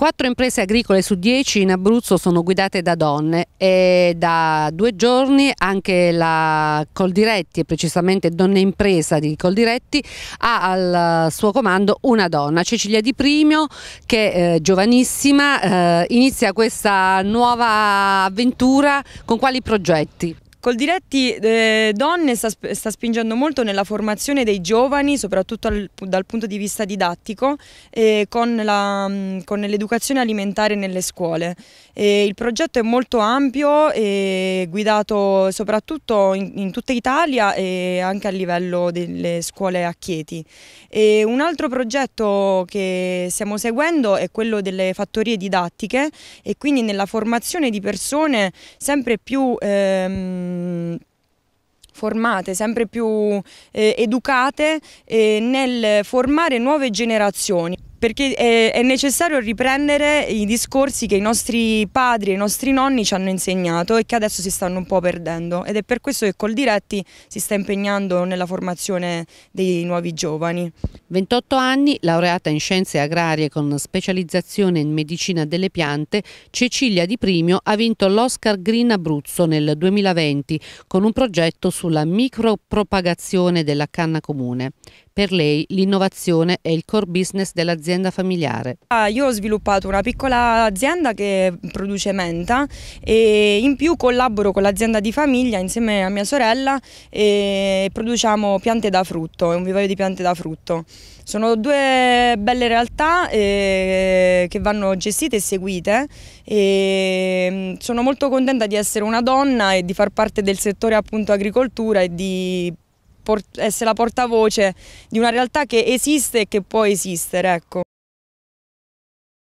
Quattro imprese agricole su dieci in Abruzzo sono guidate da donne e da due giorni anche la Coldiretti, e precisamente Donne Impresa di Coldiretti, ha al suo comando una donna, Cecilia Di Primio, che eh, giovanissima eh, inizia questa nuova avventura con quali progetti? Col Diretti eh, Donne sta, sta, spingendo molto nella formazione dei giovani, soprattutto al, dal punto di vista didattico, e con, mm, l'educazione alimentare nelle scuole. Eh, il progetto è molto ampio e guidato soprattutto in, in, tutta Italia e anche a livello delle scuole a Chieti. E un altro progetto che stiamo seguendo è quello delle fattorie didattiche e quindi nella formazione di persone sempre più... Ehm, Mm, formate, sempre più eh, educate eh, nel formare nuove generazioni perché è, è, necessario riprendere i discorsi che i nostri padri e i nostri nonni ci hanno insegnato e che adesso si stanno un po' perdendo ed è per questo che col Diretti si sta impegnando nella formazione dei nuovi giovani. 28 anni, laureata in scienze agrarie con specializzazione in medicina delle piante, Cecilia Di Primio ha vinto l'Oscar Green Abruzzo nel 2020 con un progetto sulla micropropagazione della canna comune. Per lei l'innovazione è il core business dell'azienda familiare. Ah, io ho sviluppato una piccola azienda che produce menta e in più collaboro con l'azienda di famiglia insieme a mia sorella e produciamo piante da frutto, un vivaio di piante da frutto. Sono due belle realtà eh, che vanno gestite e seguite e mm, sono molto contenta di essere una donna e di far parte del settore appunto agricoltura e di essere eh, la portavoce di una realtà che esiste e che può esistere. Ecco.